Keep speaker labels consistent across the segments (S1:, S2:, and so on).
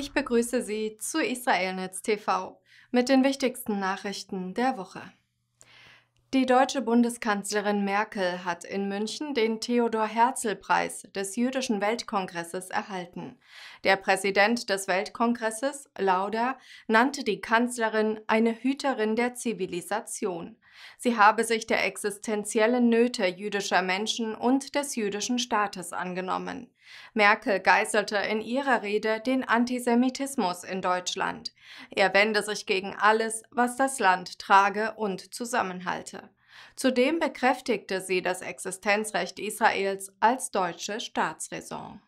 S1: Ich begrüße Sie zu Israelnetz TV mit den wichtigsten Nachrichten der Woche. Die deutsche Bundeskanzlerin Merkel hat in München den Theodor-Herzl-Preis des Jüdischen Weltkongresses erhalten. Der Präsident des Weltkongresses, Lauder, nannte die Kanzlerin eine Hüterin der Zivilisation. Sie habe sich der existenziellen Nöte jüdischer Menschen und des jüdischen Staates angenommen. Merkel geißelte in ihrer Rede den Antisemitismus in Deutschland. Er wende sich gegen alles, was das Land trage und zusammenhalte. Zudem bekräftigte sie das Existenzrecht Israels als deutsche Staatsräson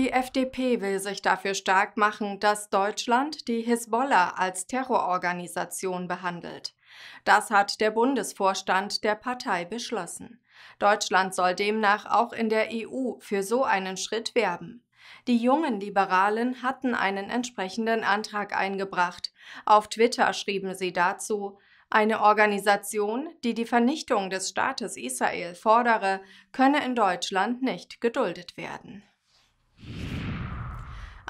S1: die FDP will sich dafür stark machen, dass Deutschland die Hisbollah als Terrororganisation behandelt. Das hat der Bundesvorstand der Partei beschlossen. Deutschland soll demnach auch in der EU für so einen Schritt werben. Die jungen Liberalen hatten einen entsprechenden Antrag eingebracht. Auf Twitter schrieben sie dazu, eine Organisation, die die Vernichtung des Staates Israel fordere, könne in Deutschland nicht geduldet werden.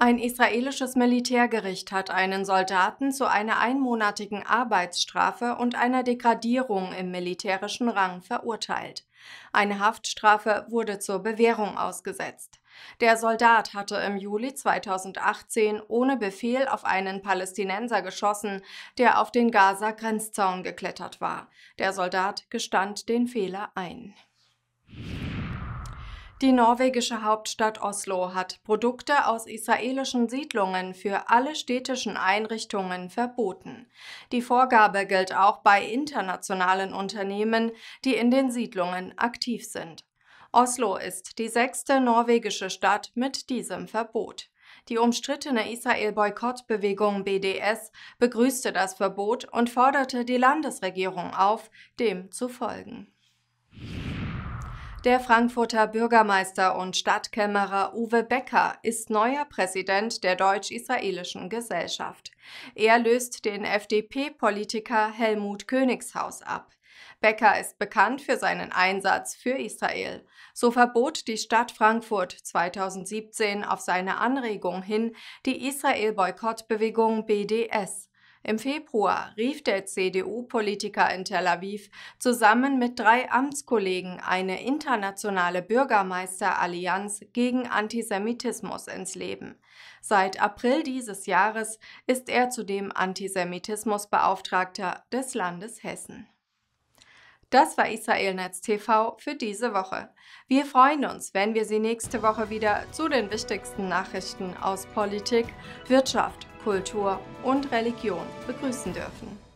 S1: Ein israelisches Militärgericht hat einen Soldaten zu einer einmonatigen Arbeitsstrafe und einer Degradierung im militärischen Rang verurteilt. Eine Haftstrafe wurde zur Bewährung ausgesetzt. Der Soldat hatte im Juli 2018 ohne Befehl auf einen Palästinenser geschossen, der auf den Gaza-Grenzzaun geklettert war. Der Soldat gestand den Fehler ein. Die norwegische Hauptstadt Oslo hat Produkte aus israelischen Siedlungen für alle städtischen Einrichtungen verboten. Die Vorgabe gilt auch bei internationalen Unternehmen, die in den Siedlungen aktiv sind. Oslo ist die sechste norwegische Stadt mit diesem Verbot. Die umstrittene israel boykottbewegung BDS begrüßte das Verbot und forderte die Landesregierung auf, dem zu folgen. Der Frankfurter Bürgermeister und Stadtkämmerer Uwe Becker ist neuer Präsident der deutsch-israelischen Gesellschaft. Er löst den FDP-Politiker Helmut Königshaus ab. Becker ist bekannt für seinen Einsatz für Israel. So verbot die Stadt Frankfurt 2017 auf seine Anregung hin die israel boykottbewegung BDS. Im Februar rief der CDU-Politiker in Tel Aviv zusammen mit drei Amtskollegen eine internationale Bürgermeisterallianz gegen Antisemitismus ins Leben. Seit April dieses Jahres ist er zudem Antisemitismusbeauftragter des Landes Hessen. Das war Israelnetz TV für diese Woche. Wir freuen uns, wenn wir Sie nächste Woche wieder zu den wichtigsten Nachrichten aus Politik, Wirtschaft, Kultur und Religion begrüßen dürfen.